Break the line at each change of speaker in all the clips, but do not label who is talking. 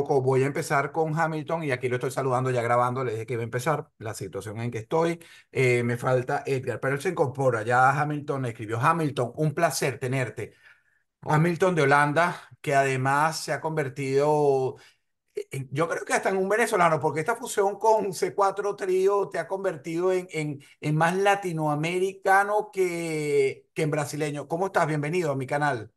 Voy a empezar con Hamilton y aquí lo estoy saludando ya grabando. Le dije que iba a empezar la situación en que estoy. Eh, me falta Edgar, pero él se incorpora ya Hamilton. Escribió Hamilton, un placer tenerte. Hamilton de Holanda, que además se ha convertido, eh, yo creo que hasta en un venezolano, porque esta fusión con C4 Trío te ha convertido en, en, en más latinoamericano que, que en brasileño. ¿Cómo estás? Bienvenido a mi canal.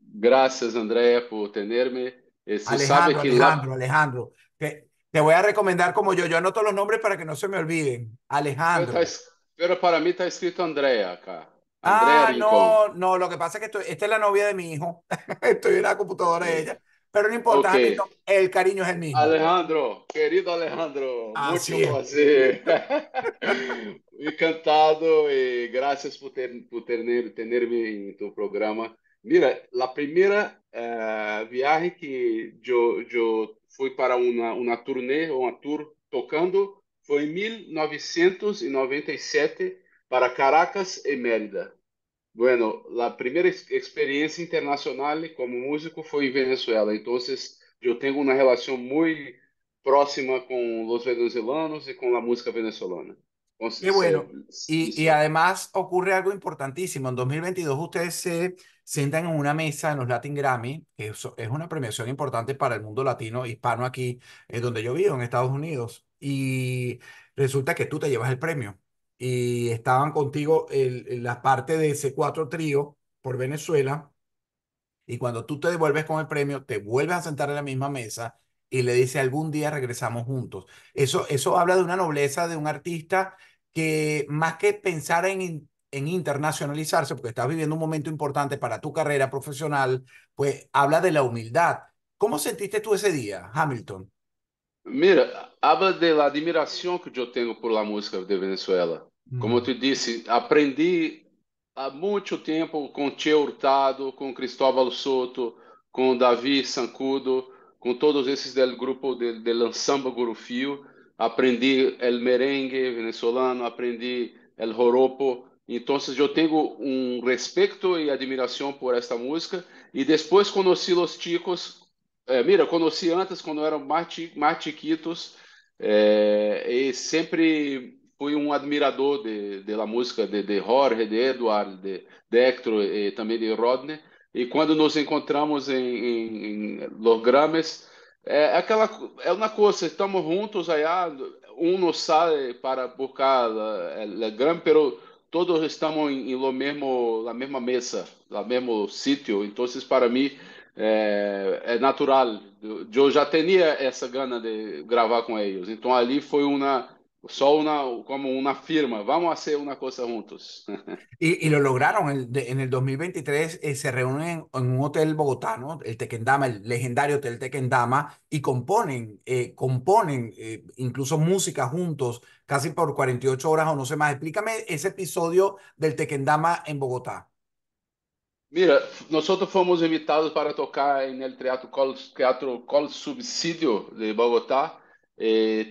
Gracias, Andrea, por tenerme. Alejandro, que Alejandro,
Alejandro. Te, voy a recomendar como yo. Yo anoto los nombres para que no se me olviden. Alejandro. Pero, para mí está escrito Andrea acá. ah, no, no. Lo que pasa es que estoy, esta es la novia de mi hijo. estoy en la computadora de ella. Pero no importa, el cariño es el mismo. Alejandro, querido Alejandro, Así mucho placer.
Encantado y eh, gracias por, tenerme en tu programa. Mira, a primeira uh, eh, que eu fui para uma turnê ou uma tour tocando foi em 1997 para Caracas e Mérida. Bueno, a primeira experiência internacional como músico foi em Venezuela. Então, eu tenho uma relação muito próxima com os venezuelanos e com a música venezolana. Qué bueno. Eh,
y, y, además ocurre algo importantísimo. En 2022 ustedes se sientan en una mesa en los Latin Grammy, que es, una premiación importante para el mundo latino, hispano aquí, es eh, donde yo vivo, en Estados Unidos, y resulta que tú te llevas el premio. Y estaban contigo el, la parte de ese cuatro trío por Venezuela, y cuando tú te devuelves con el premio, te vuelves a sentar en la misma mesa y le dice algún día regresamos juntos. Eso, eso habla de una nobleza de un artista que más que pensar en en internacionalizarse, porque estás viviendo un momento importante para tu carrera profesional, pues habla de la humildad. ¿Cómo sentiste tú ese día, Hamilton?
Mira, habla de la admiración que yo tengo por la música de Venezuela. Como mm. te disse, aprendi há muito tempo com Tio Hurtado, com Cristóvão Soto, com Davi Sancudo, com todos esses do grupo de, de Lansamba Gurufio. Aprendi el merengue venezolano, aprendi el joropo, então, eu tenho um respeito e admiração por esta música. E depois conheci os ticos. Eh, mira, conheci antes quando eram mais, mais chiquitos. Eh, e sempre fui um admirador de, de la música de, de Jorge, de Eduardo, de, de Hector e também de Rodney. E quando nos encontramos em, em, em Los Grames, é, é aquela é uma coisa, estamos juntos aí, ah, um não sai para buscar a, eh, gram eh, grande, pero todos estamos em, lo mesmo, na mesma mesa, no mesmo sítio. Então, para mim, é, é, natural. Eu já tinha essa gana de gravar com eles. Então, ali foi uma só una, como una firma, vamos a hacer una cosa juntos.
Y, lo lograron en el 2023, eh, se reúnen en un hotel bogotano, el Tequendama, el legendario hotel Tequendama, y componen, eh, componen eh, incluso música juntos casi por 48 horas o no sé más. Explícame ese episodio del Tequendama en Bogotá.
Mira, nosotros fuimos invitados para tocar en el Teatro Col, Teatro Col Subsidio de Bogotá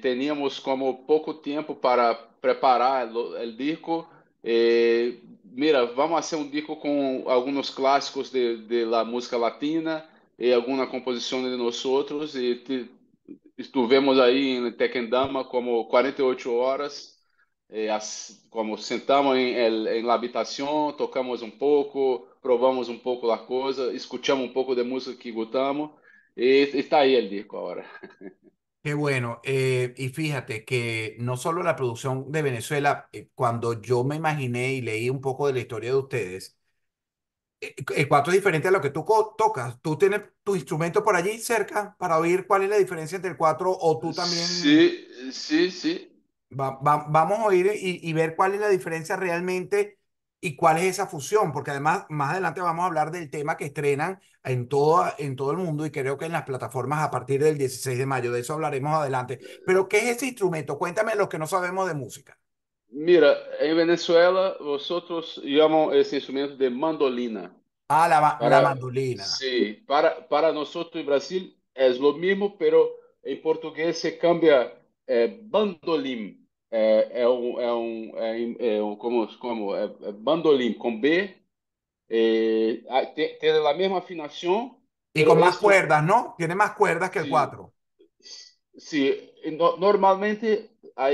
teníamos como pouco tempo para preparar o disco. mira, vamos fazer um disco com alguns clássicos de, de la música latina e alguma composição de nós outros. E te, estivemos aí em Tequendama como 48 horas, as, como sentamos em, em la habitação, tocamos um pouco, provamos um pouco a coisa, escutamos um pouco de música que gostamos e está aí o disco agora.
Qué bueno. Eh, y fíjate que no solo la producción de Venezuela, eh, cuando yo me imaginé y leí un poco de la historia de ustedes, el eh, cuatro es diferente a lo que tú tocas. ¿Tú tienes tu instrumento por allí cerca para oír cuál es la diferencia entre el cuatro o tú también?
Sí, sí, sí.
vamos a oír y, y ver cuál es la diferencia realmente y cuál es esa fusión, porque además más adelante vamos a hablar del tema que estrenan en todo, en todo el mundo y creo que en las plataformas a partir del 16 de mayo, de eso hablaremos adelante. Pero ¿qué es ese instrumento? Cuéntame los que no sabemos de música.
Mira, en Venezuela nosotros llamamos ese instrumento de mandolina.
Ah, la, la
mandolina. Sí, para, para nosotros en Brasil es lo mismo, pero en portugués se cambia eh, bandolim é, é um, é um, é, é um como, como é, é bandolim com B, é, tem, tem a mesma afinação.
E com é mais cordas, não? Tem mais cordas
que o 4. Sim, normalmente há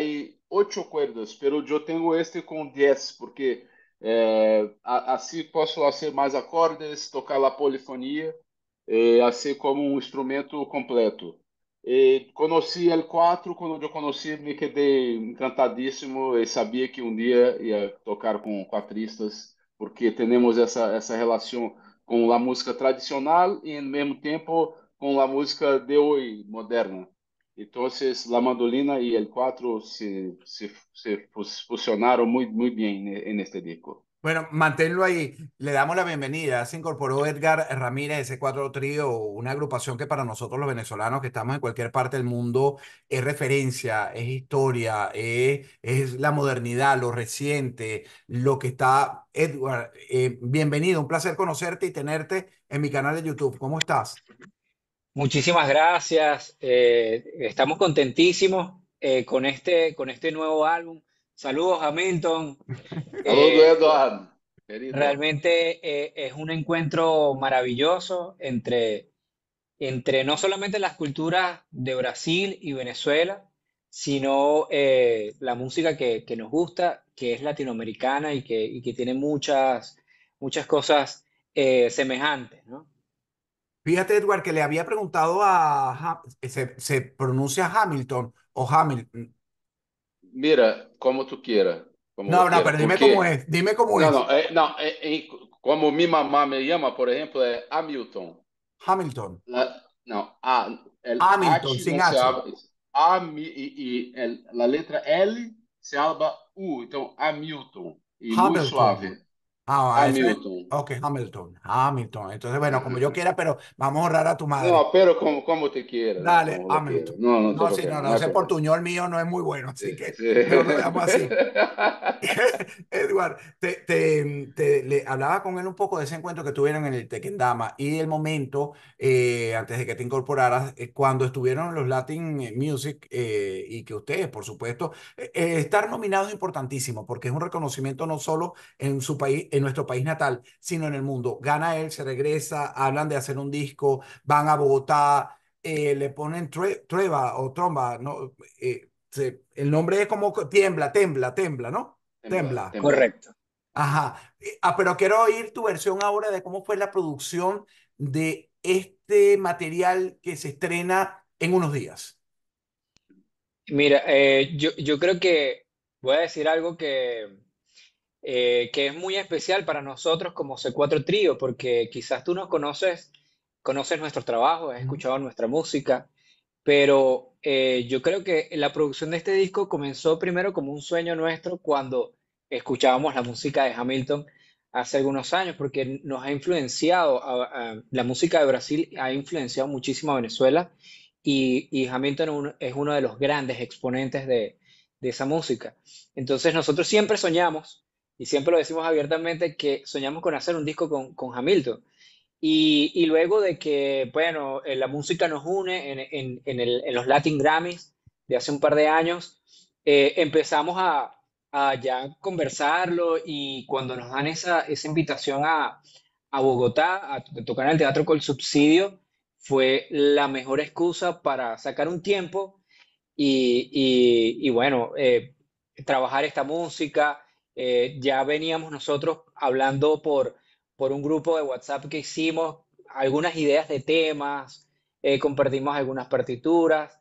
oito cordas, mas eu tenho este com 10, porque assim posso fazer mais acordes, tocar a polifonia, eh, assim como um instrumento completo. E conheci o 4, quando eu conheci, me quedei encantadíssimo e sabia que um dia ia tocar com quatristas, porque temos essa essa relação com a música tradicional e, ao mesmo tempo, com a música de hoje, moderna. Então, a mandolina e o 4 se, se, se fusionaram muito, muito bem né, neste disco.
Bueno, manténlo ahí. Le damos la bienvenida. Se incorporó Edgar Ramírez, ese cuatro Trío, una agrupación que para nosotros los venezolanos que estamos en cualquier parte del mundo es referencia, es historia, es, la modernidad, lo reciente, lo que está. Edgar, eh, bienvenido, un placer conocerte y tenerte en mi canal de YouTube. ¿Cómo estás?
Muchísimas gracias. Eh, estamos contentísimos eh, con, este, con este nuevo álbum Saludos, Hamilton. Saludos, eh, Eduardo. Realmente eh, es un encuentro maravilloso entre, entre no solamente las culturas de Brasil y Venezuela, sino eh, la música que, nos gusta, que es latinoamericana y que, tiene muchas, muchas cosas semejantes, ¿no? Fíjate, Edward, que le había preguntado a...
¿Se, se pronuncia Hamilton o Hamilton?
Mira, como tu quieras. Como não. no, quieras, pero dime porque... cómo es, dime cómo é. Não, é, como mi mamá me llama, por exemplo, é Hamilton. Hamilton. La, no, el Hamilton, H sin no H. Abre, Ami, el, letra L se alba U, então Hamilton. Hamilton. suave.
Ah, Hamilton. Ok, Hamilton. Hamilton. Entonces, bueno, como yo quiera, pero vamos a honrar a tu madre. No, pero como, como te quiera. Dale, Hamilton. No, no, no, sí, no, no, ese portuñol mío no es muy bueno, así que no lo dejamos así. Edward, te, te, le hablaba con él un poco de ese encuentro que tuvieron en el Tequendama y el momento, eh, antes de que te incorporaras, eh, cuando estuvieron los Latin eh, Music y que ustedes, por supuesto, estar nominados es importantísimo porque es un reconocimiento no solo en su país, en nuestro país natal, sino en el mundo. Gana él, se regresa, hablan de hacer un disco, van a Bogotá, eh, le ponen trueba o tromba, ¿no? Eh, el nombre es como tiembla, tembla, tembla, ¿no? Tembla. Correcto. Ajá. Eh, ah, pero quiero oír tu versión ahora de cómo fue la producción de este material que se estrena en unos días.
Mira, yo creo que voy a decir algo que, eh, que es muy especial para nosotros como C4 Trío, porque quizás tú nos conoces, conoces nuestro trabajo, has escuchado nuestra música, pero eh, yo creo que la producción de este disco comenzó primero como un sueño nuestro cuando escuchábamos la música de Hamilton hace algunos años, porque nos ha influenciado, a, la música de Brasil ha influenciado muchísimo a Venezuela y, Hamilton es uno de los grandes exponentes de, de esa música. Entonces nosotros siempre soñamos y siempre lo decimos abiertamente, que soñamos con hacer un disco con, con Hamilton. Y, y, luego de que, bueno, eh, la música nos une en, en, en, el, en los Latin Grammys de hace un par de años, eh, empezamos a, a, ya conversarlo y cuando nos dan esa, esa invitación a, a Bogotá, a tocar en el teatro con el subsidio, fue la mejor excusa para sacar un tiempo y, y, bueno, eh, trabajar esta música, eh, ya veníamos nosotros hablando por, por un grupo de WhatsApp que hicimos algunas ideas de temas, eh, compartimos algunas partituras,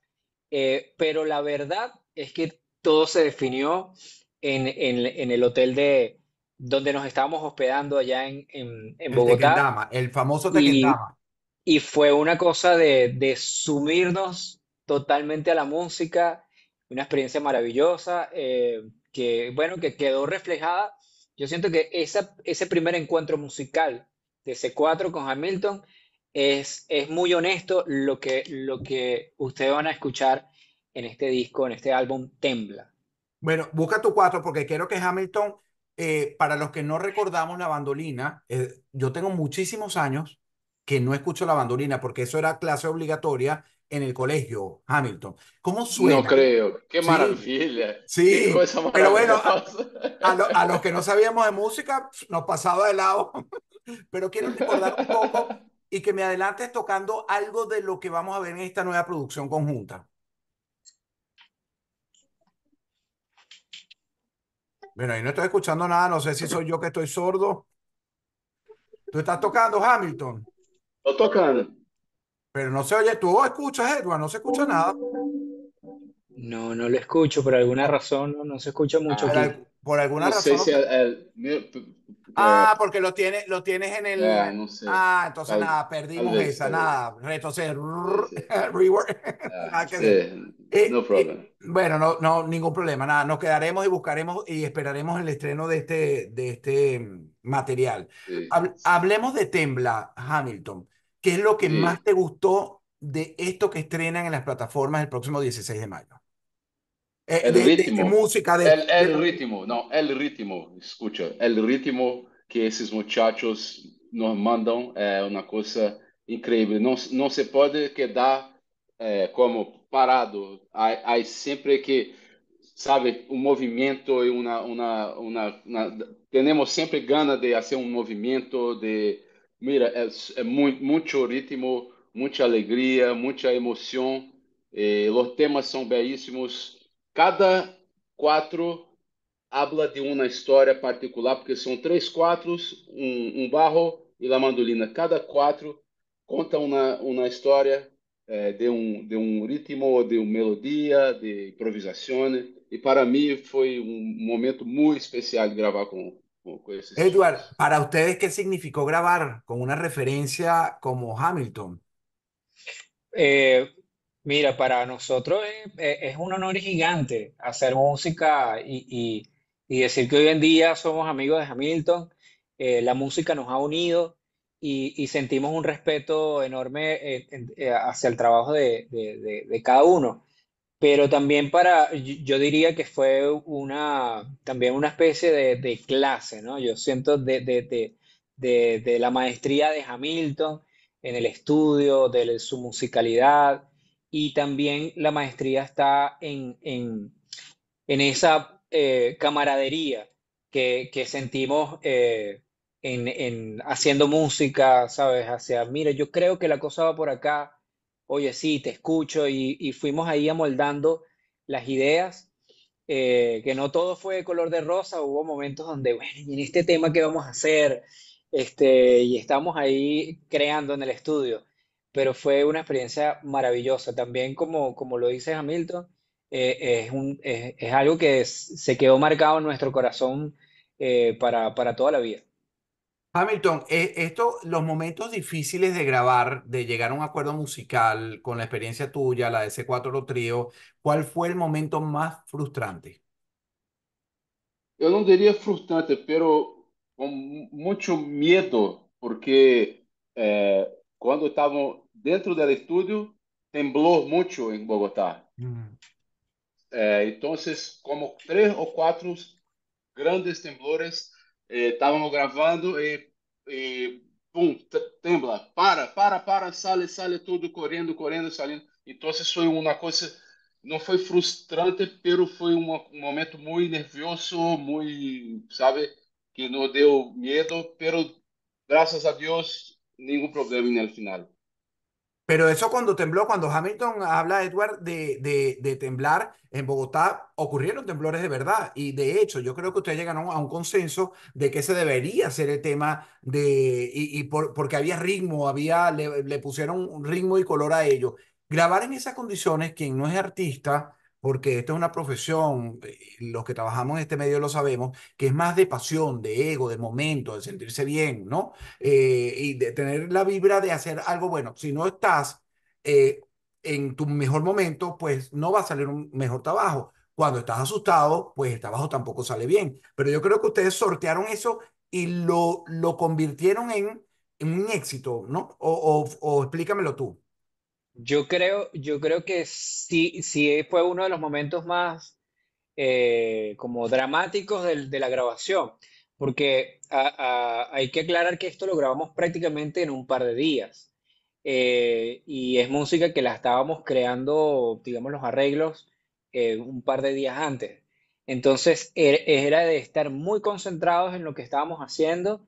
eh, pero la verdad es que todo se definió en, en, el hotel de donde nos estábamos hospedando allá en, en, Bogotá.
El, famoso Tequendama.
Y, y fue una cosa de, de sumirnos totalmente a la música, una experiencia maravillosa. Eh, que bueno, que quedó reflejada. Yo siento que ese primer encuentro musical de C4 con Hamilton es, es muy honesto lo que, lo que ustedes van a escuchar en este disco, en este álbum Tembla.
Bueno, busca tu cuatro porque quiero que Hamilton, eh, para los que no recordamos la bandolina, eh, yo tengo muchísimos años que no escucho la bandolina, porque eso era clase obligatoria en el colegio, Hamilton. ¿Cómo suena? No creo, qué maravilla. Sí, pero bueno, a, a, los que no sabíamos de música, nos pasaba de lado, pero quiero recordar un poco y que me adelantes tocando algo de lo que vamos a ver en esta nueva producción conjunta. Bueno, ahí no estoy escuchando nada, no sé si soy yo que estoy sordo. ¿Tú estás tocando, Hamilton? Lo tocan. Pero no se oye, tú oh, escuchas, Edward, no se escucha nada.
No, no lo escucho, por alguna razón no, se escucha mucho. Ah,
por, alguna no razón. Sé
si Ah,
eh, porque lo tienes, lo tienes en el. Ah, no sé. Ah, entonces nada, perdimos esa, nada. Entonces, no eh, eh, problem. bueno, no, no, ningún problema, nada. Nos quedaremos y buscaremos y esperaremos el estreno de este, de este mm, material. hablemos de Tembla, Hamilton. ¿Qué es lo que más te gustó de esto que estrenan en las plataformas el próximo 16 de mayo? Eh, el de, ritmo. De, de música,
el, el ritmo, no, el ritmo, escucha, el ritmo que esses muchachos nos mandam é uma coisa incrível. Não, não se pode quedar é, como parado. Há, sempre que, sabe, um movimento e uma, uma, uma, uma Temos sempre gana de fazer um movimento, de... Mira, é, é muito, muito ritmo, muita alegria, muita emoção. os temas são belíssimos. Cada quatro habla de uma história particular, porque são três quatros, um, um barro e la mandolina. Cada quatro conta uma, uma história é, de, um, de um ritmo, de uma melodia, de improvisação. E para mim foi um momento muito especial
de gravar com, com, com esses.
Edward, para para o que significou gravar com uma referência como Hamilton?
Eh, Mira, para nosotros es, un honor gigante hacer música y, decir que hoy en día somos amigos de Hamilton. Eh, la música nos ha unido y, sentimos un respeto enorme eh, eh, hacia el trabajo de, cada uno pero también para, yo diría que fue una, también una especie de, clase, ¿no? Yo siento de, la maestría de Hamilton en el estudio, de su musicalidad, y también la maestría está en, esa eh, camaradería que, sentimos eh, en, haciendo música, ¿sabes? Hacia, mira, yo creo que la cosa va por acá, oye, sí, te escucho y, fuimos ahí amoldando las ideas. Eh, que no todo fue de color de rosa, hubo momentos donde, bueno, en este tema que vamos a hacer? Este, y estamos ahí creando en el estudio pero fue una experiencia maravillosa. También, como, como lo dice Hamilton, eh, es, es, algo que se quedó marcado en nuestro corazón eh, para, toda la vida. Hamilton, eh, esto, los
momentos difíciles de grabar, de llegar a un acuerdo musical con la experiencia tuya, la de ese 4 Trío, ¿cuál fue el momento más frustrante?
Yo no diría frustrante, pero con mucho miedo, porque cuando estábamos dentro do estúdio, temblou muito em Bogotá. Uhum. Eh, então, como três ou quatro grandes temblores é, estávamos eh, gravando e, e pum, tembla, para, para, para, sale, sale tudo, correndo, correndo, saindo. Então, foi uma coisa, não foi frustrante, pero foi um, um momento muito nervioso, muito, sabe, que não deu medo, pero graças a Deus, nenhum problema no final.
Pero eso cuando tembló, cuando Hamilton habla, Edward, de, de, temblar en Bogotá, ocurrieron temblores de verdad. Y de hecho, yo creo que ustedes llegaron a un consenso de que ese debería ser el tema de, y, porque había ritmo, había, le, le pusieron ritmo y color a ello. Grabar en esas condiciones, quien no es artista, porque esta es una profesión, eh, los que trabajamos en este medio lo sabemos, que es más de pasión, de ego, de momento, de sentirse bien, ¿no? Eh, y de tener la vibra de hacer algo bueno. Si no estás eh, en tu mejor momento, pues no va a salir un mejor trabajo. Cuando estás asustado, pues el trabajo tampoco sale bien. Pero yo creo que ustedes sortearon eso y lo, lo convirtieron en, un éxito, ¿no?
o, o
explícamelo tú.
Yo creo, yo creo que sí, sí fue uno de los momentos más eh, como dramáticos de la grabación, porque hay que aclarar que esto lo grabamos prácticamente en un par de días. Eh, y es música que la estábamos creando, digamos, los arreglos eh, un par de días antes. Entonces er, era de estar muy concentrados en lo que estábamos haciendo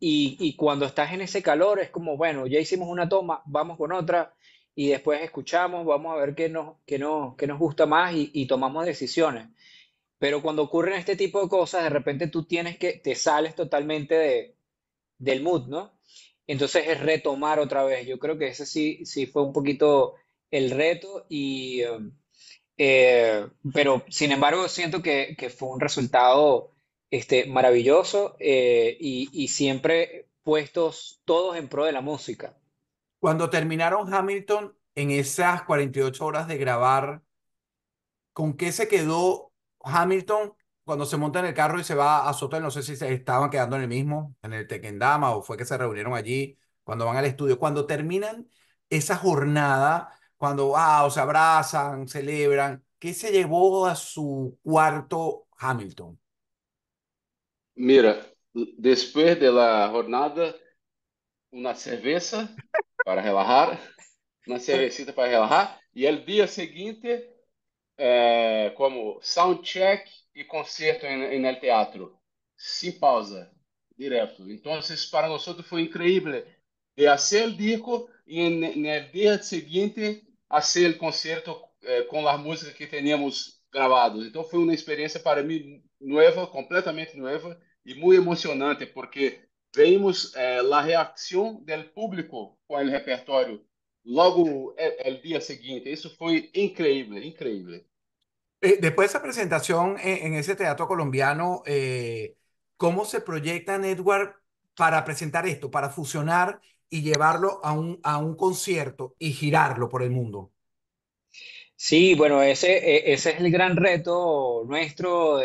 y, cuando estás en ese calor es como, bueno, ya hicimos una toma, vamos con otra y después escuchamos, vamos a ver qué nos, qué qué nos gusta más y, tomamos decisiones. Pero cuando ocurren este tipo de cosas, de repente tú tienes que, te sales totalmente de, del mood, ¿no? Entonces es retomar otra vez. Yo creo que ese sí, sí fue un poquito el reto y... Eh, eh, pero sin embargo siento que, que fue un resultado este, maravilloso eh, y, siempre puestos todos en pro de la música.
Cuando terminaron Hamilton en esas 48 horas de grabar, ¿con qué se quedó Hamilton cuando se monta en el carro y se va a Soto? No sé si se estaban quedando en el mismo, en el Tequendama, o fue que se reunieron allí cuando van al estudio. Cuando terminan esa jornada, cuando wow, ah, se abrazan, celebran, ¿qué se llevó a su cuarto Hamilton?
Mira, depois da jornada, uma cerveza para relajar,
uma cervecita para relajar,
e el dia seguinte, eh, como soundcheck e concerto no teatro, sem pausa, direto. Então, para nós foi incrível de fazer o disco e no dia seguinte fazer o concerto eh, com a música que teníamos gravados. Então foi uma experiência para mim nova, completamente nova, y muy emocionante porque vimos eh, la reacción del público con el repertorio luego el, día siguiente. Eso fue increíble, increíble.
Eh, después de esa presentación en, ese teatro colombiano, eh, ¿cómo se proyecta Edward, para presentar esto, para fusionar y llevarlo a un, a un concierto y girarlo por el mundo?
Sí, bueno, ese, e, ese es el gran reto nuestro,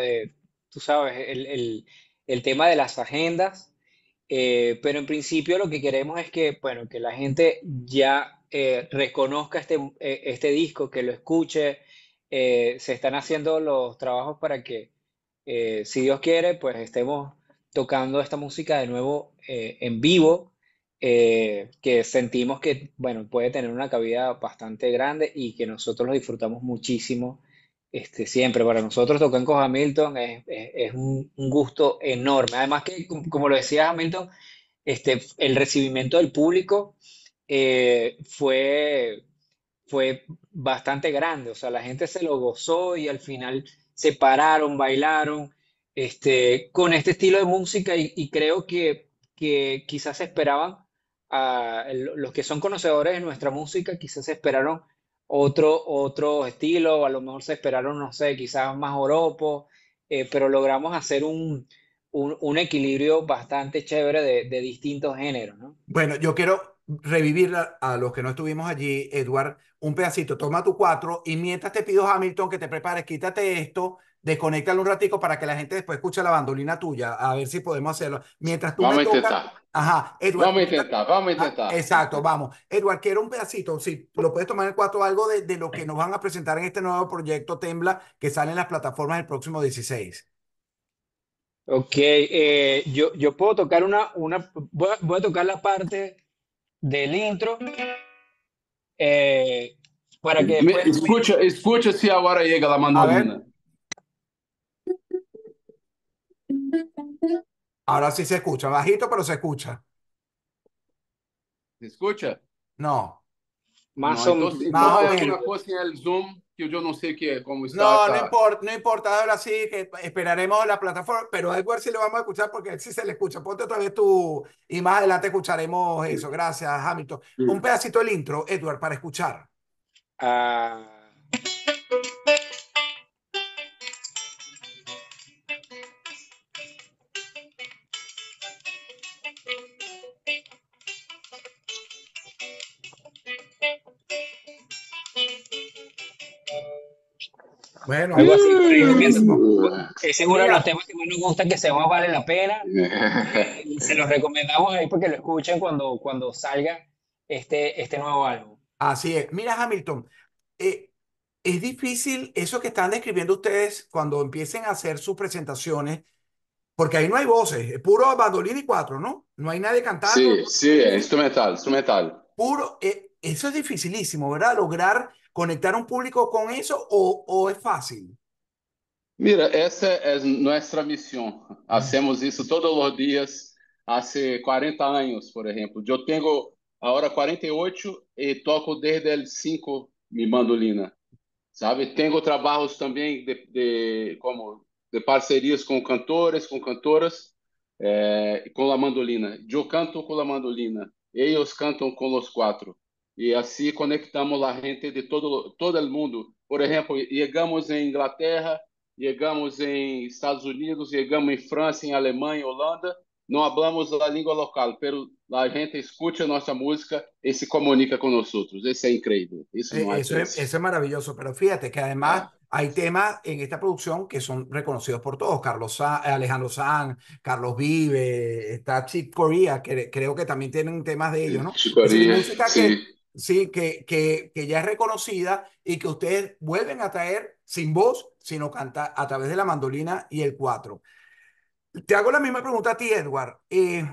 tú sabes, el el tema de las agendas, eh, pero en principio lo que queremos es que, bueno, que la gente ya eh, reconozca este, eh, este disco, que lo escuche, se están haciendo los trabajos para que, si Dios quiere, pues estemos tocando esta música de nuevo en vivo. que sentimos que, bueno, puede tener una cabida bastante grande y que nosotros lo disfrutamos muchísimo este, siempre para nosotros tocar con Hamilton es, un, gusto enorme. Además que, como lo decía Hamilton, este, el recibimiento del público eh, fue, fue bastante grande. O sea, la gente se lo gozó y al final se pararon, bailaron este, con este estilo de música y, creo que, que quizás esperaban, a, los que son conocedores de nuestra música, quizás esperaron otro, otro estilo, a lo mejor se esperaron, no sé, quizás más oropo, eh, pero logramos hacer un, equilibrio bastante chévere de, de, distintos géneros,
Bueno, yo quiero revivir a, los que no estuvimos allí, Edward, un pedacito, toma tu cuatro y mientras te pido a Hamilton que te prepares, quítate esto, desconectalo un ratico para que la gente después escuche la bandolina tuya, a ver si podemos hacerlo. Mientras tú vamos me tocas, a intentar. Ajá, Vamos a intentar, vamos a ah, intentar. exacto, vamos. Edward, quiero un pedacito, si lo puedes tomar en cuatro, algo de, lo que nos van a presentar en este nuevo proyecto Tembla que sale en las plataformas el próximo 16.
Ok, eh, yo, yo puedo tocar una, una voy, a, tocar la parte del intro eh, para que...
Escucha, si ahora llega la mandolina.
Ahora sí se escucha, bajito, pero se escucha.
¿Se escucha?
No. Más o menos. yo no sé No, importa, Ahora sí que esperaremos la plataforma, pero Edward sí lo vamos a escuchar porque sí se le escucha. Ponte otra vez tú y más adelante escucharemos eso. Gracias, Hamilton. Un pedacito del intro, Edward, para escuchar.
Ah. Bueno, algo así. Mm. seguro los temas que más nos gustan que se van a valer la pena. se los recomendamos ahí porque lo escuchen cuando, cuando salga este, este nuevo álbum. Así es. Mira, Hamilton, eh,
es difícil eso que están describiendo ustedes cuando empiecen a hacer sus presentaciones, porque ahí no hay voces, es puro bandolín y cuatro, ¿no? No hay nadie cantando. Sí,
sí, es tu metal, es metal.
Puro, eh, eso es dificilísimo, ¿verdad? Lograr ¿Conectar um un público con eso o, o es fácil? Mira, essa é, é nossa
missão. Hacemos isso todos os dias, há 40 anos, por exemplo. Eu tenho agora 48 e toco desde os 5 mi mandolina, sabe? Tenho trabalhos também de, de, como de parcerias com cantores, com cantoras, eh, com a mandolina. Eu canto com a mandolina, eles cantam com os quatro e assim conectamos a gente de todo todo o mundo. Por exemplo, chegamos em Inglaterra, chegamos em Estados Unidos, chegamos em França, em Alemanha, Holanda. Não falamos a língua local, pero a gente escute a nossa música e se comunica com nós outros. Isso é incrível. Isso, eh,
é maravilhoso, mas pero fíjate que además ah. hay temas em esta produção que são reconhecidos por todos. Carlos Alejandro San, Carlos Vive, está Chip Corea, que creo que também tem temas de ellos, não? Chip Corea, música sí. que sí, que, ya es reconocida y que ustedes vuelven a traer sin voz, sino cantar a través de la mandolina y el cuatro. Te hago la misma pregunta a ti, Edward. Eh,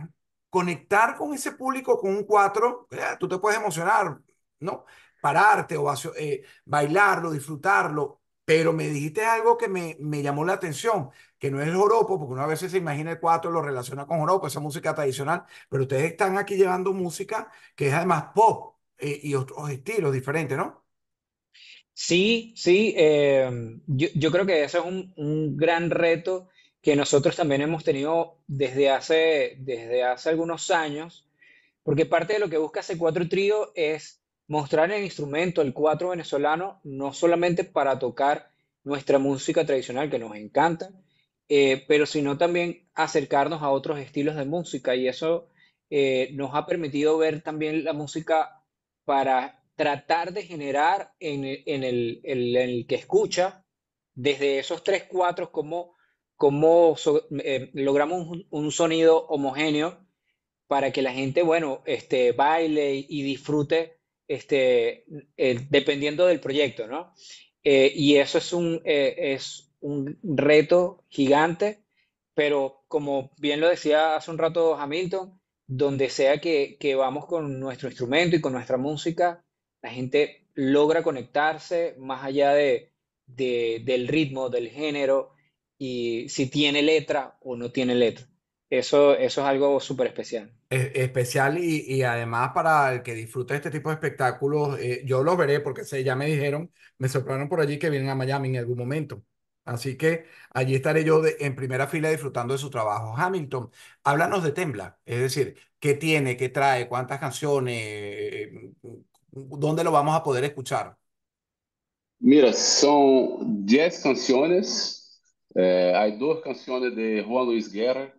conectar con ese público con un cuatro, eh, tú te puedes emocionar, ¿no? Pararte o eh, bailarlo, disfrutarlo, pero me dijiste algo que me, me, llamó la atención, que no es el joropo, porque uno a veces se imagina el cuatro, lo relaciona con joropo, esa música tradicional, pero ustedes están aquí llevando música que es además pop, eh, y otros estilos diferentes, ¿no?
Sí, sí, em, yo, creo que ese es un, un, gran reto que nosotros también hemos tenido desde hace, desde hace algunos años, porque parte de lo que busca ese cuatro Trío es mostrar el instrumento, el cuatro venezolano, no solamente para tocar nuestra música tradicional que nos encanta, eh, pero sino también acercarnos a otros estilos de música y eso eh, nos ha permitido ver también la música para tratar de generar en, el, que escucha, desde esos tres cuatro, cómo, eh, logramos un, sonido homogéneo para que la gente, bueno, este, baile y disfrute este, eh, dependiendo del proyecto, ¿no? Eh, y eso es un, es un reto gigante, pero como bien lo decía hace un rato Hamilton, donde sea que, vamos con nuestro instrumento y con nuestra música, la gente logra conectarse más allá de, del ritmo, del género y si tiene letra o no tiene letra. Eso, eso es algo súper especial. E, especial y,
además para el que disfrute este tipo de espectáculos, eh, yo los veré porque se, ya me dijeron, me sorprendieron por allí que vienen a Miami en algún momento. Así que allí estaré yo en primera fila disfrutando de su trabajo. Hamilton, háblanos de Tembla, es decir, qué tiene, qué trae, cuántas canciones, eh, dónde lo vamos a poder escuchar.
Mira, son 10 canciones. Eh, hay dos canciones de Juan Luis Guerra.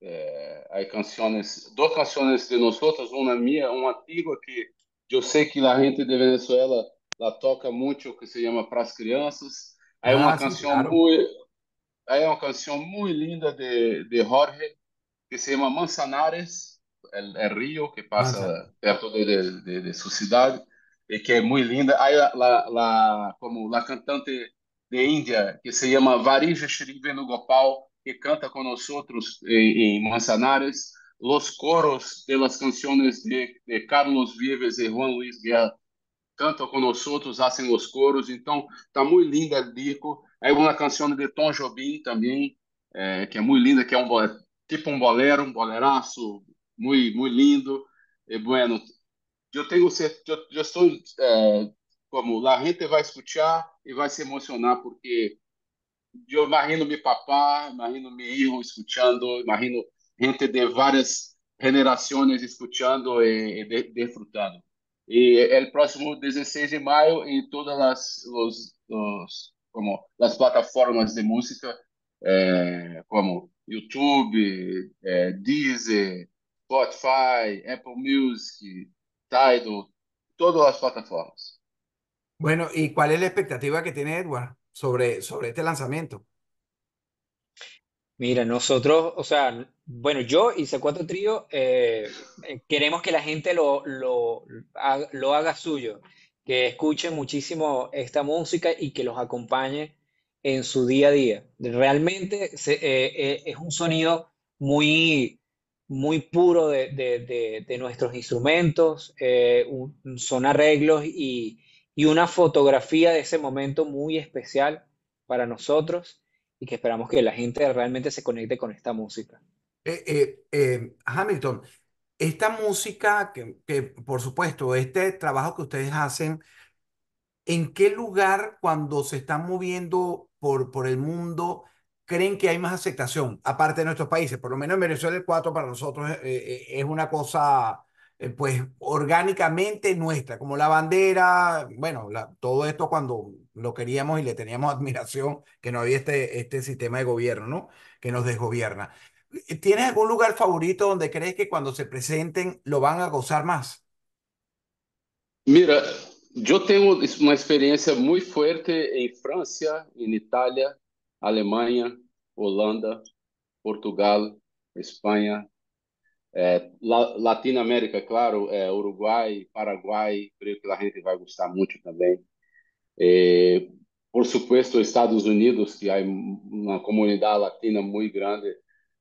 Eh, hay canciones, dos canciones de nosotros, una mía, una antigua que yo sé que la gente de Venezuela la toca mucho, que se llama Para las Crianças. Hay una Ah, sí, claro. muy, hay una canción muy linda de, de Jorge que se llama Manzanares, el, el río que passa pasa perto de, de, de- de su ciudad y que es é muy linda. Hay la, la, la- como la cantante de India que se llama Varija Shri Venugopal que canta con nosotros en, en Manzanares. Los coros de las canciones de, de Carlos Vives y Juan Luis Guerra canta com nós outros, hacen os coros, então tá muito linda o é disco. Aí uma canção de Tom Jobim também, é, que é muito linda, que é um tipo um bolero, um boleraço, muito muito lindo. E bueno, eu tenho eu, eu estou é, como a gente vai escutar e vai se emocionar porque eu imagino meu papá, imagino meu irmão escutando, imagino gente de várias gerações escutando e, e desfrutando. Y el próximo 16 de mayo en todas las, los, los, como, las plataformas de música eh, como YouTube, eh, Deezer, Spotify, Apple Music, Tidal, todas las plataformas.
Bueno, ¿y cuál es la expectativa que tiene Edward sobre, sobre este lanzamiento?
Mira, nosotros, o sea, Bueno, yo y C4 Trío eh, eh, queremos que la gente lo, haga suyo, que escuche muchísimo esta música y que los acompañe en su día a día. Realmente eh, es un sonido muy, muy puro de, nuestros instrumentos, son arreglos y una fotografía de ese momento muy especial para nosotros y que esperamos que la gente realmente se conecte con esta música. Eh, eh, eh, Hamilton, esta música,
que, que, por supuesto, este trabajo que ustedes hacen, ¿en qué lugar cuando se están moviendo por, por el mundo creen que hay más aceptación? Aparte de nuestros países, por lo menos en Venezuela el 4 para nosotros es una cosa, pues, orgánicamente nuestra, como la bandera, bueno, todo esto cuando lo queríamos y le teníamos admiración, que no había este, este sistema de gobierno, ¿no? Que nos desgobierna. ¿Tienes algún lugar favorito donde crees que cuando se presenten lo van a gozar más?
Mira, eu tenho uma experiência muito forte em França, em Itália, Alemanha, Holanda, Portugal, Espanha, é, eh, La Latinoamérica, claro, eh, Uruguai, Paraguai, creio que a gente vai gostar muito também. Eh, por supuesto, Estados Unidos, que há uma comunidade latina muito grande.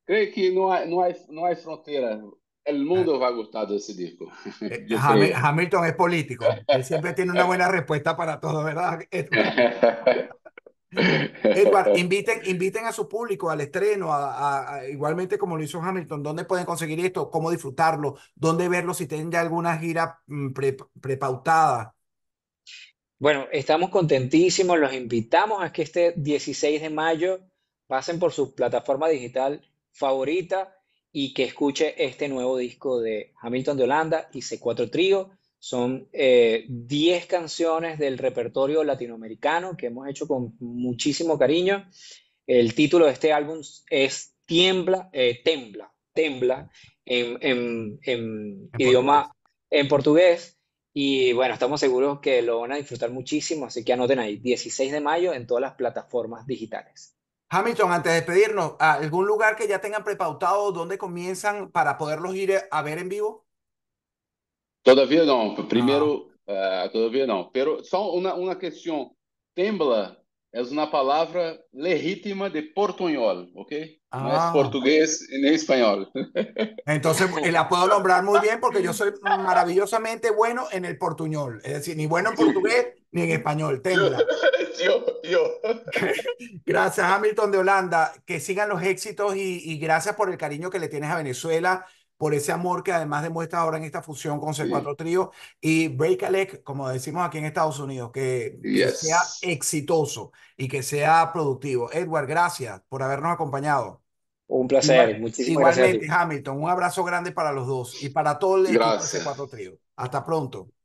Creo que no hay, no hay, no frontera. El mundo ah. va a gustar de ese disco. Eh,
Hamilton es político. Él siempre tiene una buena respuesta para todo, ¿verdad?
Edward,
inviten, inviten a su público al estreno, igualmente como lo hizo Hamilton, ¿dónde pueden conseguir esto? ¿Cómo disfrutarlo? ¿Dónde verlo si tienen ya alguna gira mm, prepautada?
Bueno, estamos contentísimos, los invitamos a que este 16 de mayo pasen por su plataforma digital favorita y que escuche este nuevo disco de Hamilton de Holanda y C4 Trío. Son 10 eh, canciones del repertorio latinoamericano que hemos hecho con muchísimo cariño. El título de este álbum es Tiembla, eh, Tembla, Tembla, en, idioma en portugués. Y bueno, estamos seguros que lo van a disfrutar muchísimo, así que anoten ahí, 16 de mayo en todas las plataformas digitales.
Hamilton, antes de despedirnos, ¿algún lugar que ya tengan prepautado dónde comienzan para poderlos ir eh, a ver en vivo?
Todavía no, primero, ah. eh, todavía no.
Pero son una una
cuestión. tembla es una palabra legítima de portuñol, ok? Portugués, es ah. portugués ni español.
Entonces la puedo nombrar muy bien porque yo soy maravillosamente bueno en el portuñol. Es decir, ni bueno en portugués, ni en español. Tembla. Yo, gracias, Hamilton de Holanda. Que sigan los éxitos y, gracias por el cariño que le tienes a Venezuela, por ese amor que además demuestras ahora en esta fusión con C4 Trío y Break a Leg, como decimos aquí en Estados Unidos, que, sea exitoso y que sea productivo. Edward, gracias por habernos acompañado.
Un placer, muchísimas gracias. Igualmente,
Hamilton, un abrazo grande para los dos y para todo el equipo de C4 Trío. Hasta pronto.